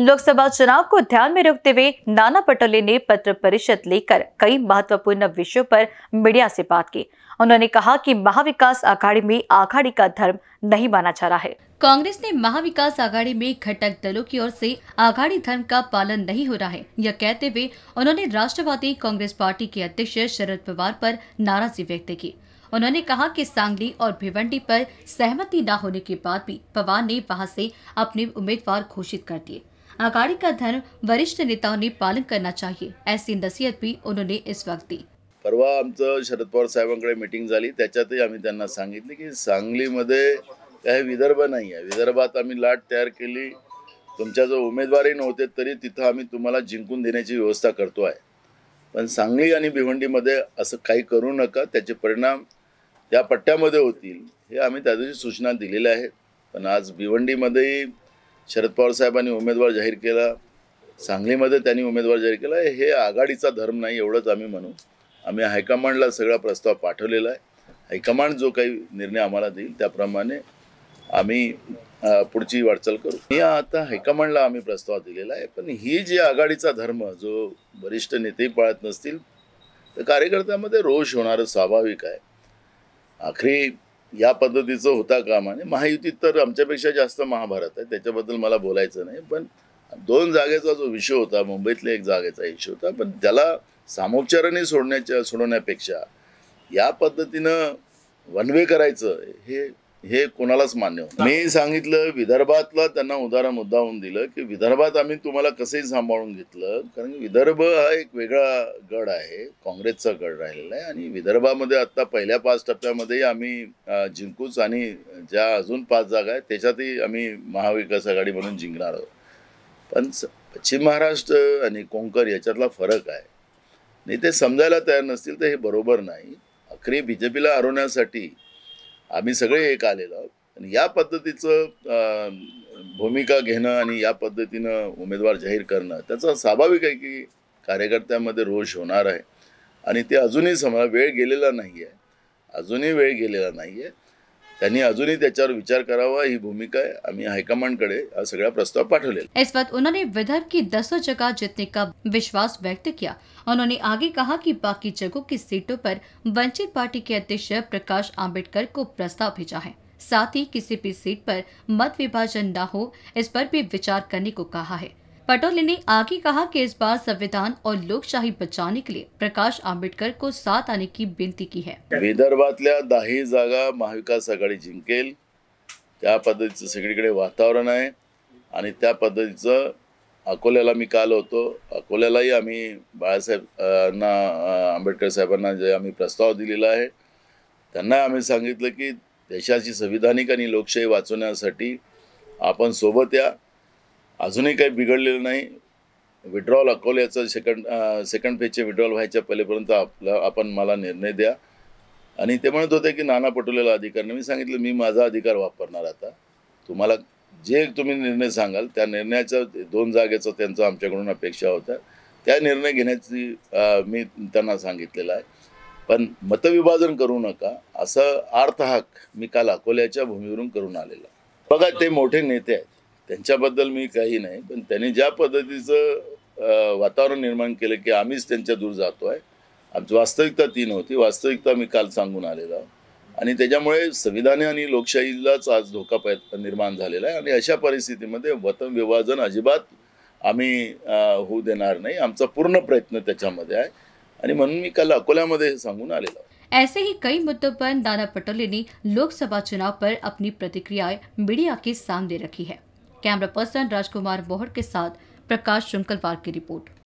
लोकसभा चुनाव को ध्यान में रखते हुए नाना पटोले ने पत्र परिषद लेकर कई महत्वपूर्ण विषयों पर मीडिया से बात की उन्होंने कहा कि महाविकास आघाड़ी में आघाड़ी का धर्म नहीं माना जा रहा है कांग्रेस ने महाविकास आघाड़ी में घटक दलों की ओर से आघाड़ी धर्म का पालन नहीं हो रहा है यह कहते हुए उन्होंने राष्ट्रवादी कांग्रेस पार्टी के अध्यक्ष शरद पवार पर नाराजगी व्यक्त की उन्होंने कहा कि सांगली और भिवंडी पर सहमति न होने के बाद भी पवार ने वहां से अपने उम्मीदवार घोषित कर दिए अघाड़ी का धर्म वरिष्ठ नेताओं ने पालन करना चाहिए ऐसी नसीहत भी उन्होंने इस वक्त दी परवा आमचं शरद पवार साहेबांकडे मीटिंग झाली त्याच्यातही आम्ही त्यांना सांगितले की सांगलीमध्ये काही विदर्भ नाही आहे विदर्भात आम्ही लाट तयार केली तुमच्या जो उमेदवारही नव्हते तरी तिथं आम्ही तुम्हाला जिंकून देण्याची व्यवस्था करतो आहे पण सांगली आणि भिवंडीमध्ये असं काही करू नका त्याचे परिणाम त्या पट्ट्यामध्ये होतील हे आम्ही त्या दिवशी सूचना दिलेल्या आहेत पण आज भिवंडीमध्येही शरद पवार साहेबांनी उमेदवार जाहीर केला सांगलीमध्ये त्यांनी उमेदवार जाहीर केला हे आघाडीचा धर्म नाही एवढंच आम्ही म्हणू आम्ही हायकमांडला सगळा प्रस्ताव पाठवलेला आहे हायकमांड जो काही निर्णय आम्हाला देईल त्याप्रमाणे आम्ही पुढची वाटचाल करू मी आता हायकमांडला आम्ही प्रस्ताव दिलेला आहे पण ही जी आघाडीचा धर्म जो वरिष्ठ नेतेही पाळत नसतील तर कार्यकर्त्यामध्ये रोष होणारं स्वाभाविक आहे आखरी या पद्धतीचं होता काम आणि महायुतीत तर आमच्यापेक्षा जास्त महाभारत आहे त्याच्याबद्दल मला बोलायचं नाही पण दोन जागेचा जो विषय होता मुंबईतल्या एक जागेचा इश्यू होता पण त्याला सामोपचाराने सोडण्याच्या सोडवण्यापेक्षा या पद्धतीनं वनवे करायचं हे हे कोणालाच मान्य होतं मी सांगितलं विदर्भातला त्यांना उदाहरण मुद्दा होऊन दिलं की विदर्भात आम्ही तुम्हाला कसंही सांभाळून घेतलं कारण विदर्भ हा एक वेगळा गड आहे काँग्रेसचा गड राहिलेला आहे आणि विदर्भामध्ये आता पहिल्या पाच टप्प्यामध्ये आम्ही जिंकूच आणि ज्या अजून पाच जागा आहेत त्याच्यातही आम्ही महाविकास आघाडी म्हणून जिंकणार आहोत पण पश्चिम महाराष्ट्र आणि कोंकर याच्यातला फरक आहे नाही ते समजायला तयार नसतील तर हे बरोबर नाही अखेरी बी जे पीला हरवण्यासाठी आम्ही सगळे एक आलेलो आहोत आणि या पद्धतीचं भूमिका घेणं आणि या पद्धतीनं उमेदवार जाहीर करणं त्याचं स्वाभाविक आहे की कार्यकर्त्यांमध्ये रोष होणार आहे आणि ते अजूनही समजा वेळ गेलेला नाही आहे अजूनही वेळ गेलेला नाही आहे त्यांनी अजूनही त्याच्यावर विचार करावा ही भूमिका आहे आम्ही हायकमांडकडे हा सगळा प्रस्ताव पाठवलेला इस वक्त उन्होंने विदर्भ की दसों जगह जीतने का विश्वास व्यक्त किया उन्होंने आगे कहा कि बाकी जगहों की सीटों पर वंचित पार्टी के अध्यक्ष प्रकाश आम्बेडकर को प्रस्ताव भेजा है साथ ही किसी भी सीट पर मत विभाजन न हो इस पर भी विचार करने को कहा है पटोले ने आगे कहा कि इस बार संविधान और लोकशाही बचाने के लिए प्रकाश आंबेडकर को साथ आने की विनती की है विदर्भातल्या दही जागा महाविकास आघाडी जिंकेल त्या पद्धतीचं सगळीकडे वातावरण आहे आणि त्या पद्धतीचं अकोल्याला मी काल होतो अकोल्यालाही आम्ही बाळासाहेबांना आंबेडकर साहेबांना जे आम्ही प्रस्ताव दिलेला आहे त्यांना आम्ही सांगितलं की देशाची संविधानिक आणि लोकशाही वाचवण्यासाठी आपण सोबत या अजूनही काही बिघडलेलं नाही विड्रॉल अकोल्याचं सेकंड सेकंड फेजचे विड्रॉल व्हायच्या पहिलेपर्यंत आपलं आपण मला निर्णय द्या आणि ते म्हणत होते की नाना पटोलेला अधिकार नाही मी सांगितलं मी माझा अधिकार वापरणार आता तुम्हाला जे तुम्ही निर्णय सांगाल त्या निर्णयाचं दोन जागेचं त्यांचं आमच्याकडून अपेक्षा होत्या त्या निर्णय घेण्याची मी त्यांना सांगितलेलं आहे पण मतविभाजन करू नका असं आर्थहाक मी काल अकोल्याच्या भूमीवरून करून आलेला बघा ते मोठे नेते आहेत त्यांच्याबद्दल मी काही नाही पण त्यांनी ज्या पद्धतीचं वातावरण निर्माण केलं की आम्हीच त्यांच्या दूर जातो आहे आमची वास्तविकता तीन होती वास्तविकता मी काल सांगून आलेलो आणि त्याच्यामुळे संविधाने आणि लोकशाहीलाच आज धोका निर्माण झालेला आहे आणि अशा परिस्थितीमध्ये वतन विभाजन अजिबात आम्ही होऊ देणार नाही आमचा पूर्ण प्रयत्न त्याच्यामध्ये आहे आणि म्हणून मी काल अकोल्यामध्ये सांगून आलेलो ऐसे ही कई मुद्दों पर दादा पटोले ने लोकसभा चुनाव पर अपनी प्रतिक्रियाएं मीडिया के सामने रखी है कैमरा पर्सन राजकुमार बोहर के साथ प्रकाश शुंकलवार की रिपोर्ट